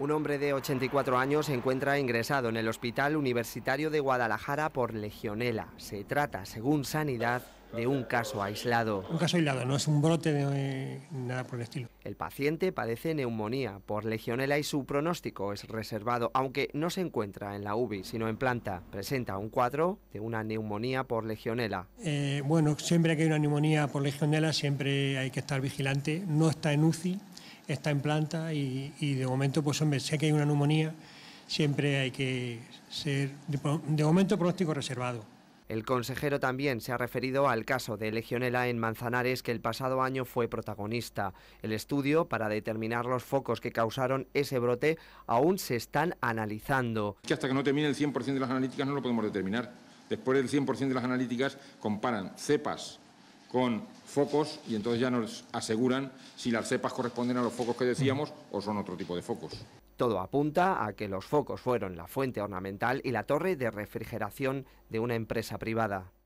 Un hombre de 84 años se encuentra ingresado en el Hospital Universitario de Guadalajara por legionela. Se trata, según Sanidad, de un caso aislado. Un caso aislado, no es un brote de eh, nada por el estilo. El paciente padece neumonía por legionela y su pronóstico es reservado, aunque no se encuentra en la UBI, sino en planta. Presenta un cuadro de una neumonía por legionela. Eh, bueno, siempre que hay una neumonía por legionela siempre hay que estar vigilante. No está en UCI, está en planta y, de momento, pues hombre, sé que hay una neumonía, siempre hay que ser, de, momento, pronóstico reservado. El consejero también se ha referido al caso de Legionela en Manzanares que el pasado año fue protagonista. El estudio para determinar los focos que causaron ese brote aún se están analizando. Que hasta que no termine el 100% de las analíticas no lo podemos determinar. Después del 100% de las analíticas comparan cepas con focos y entonces ya nos aseguran si las cepas corresponden a los focos que decíamos o son otro tipo de focos. Todo apunta a que los focos fueron la fuente ornamental y la torre de refrigeración de una empresa privada.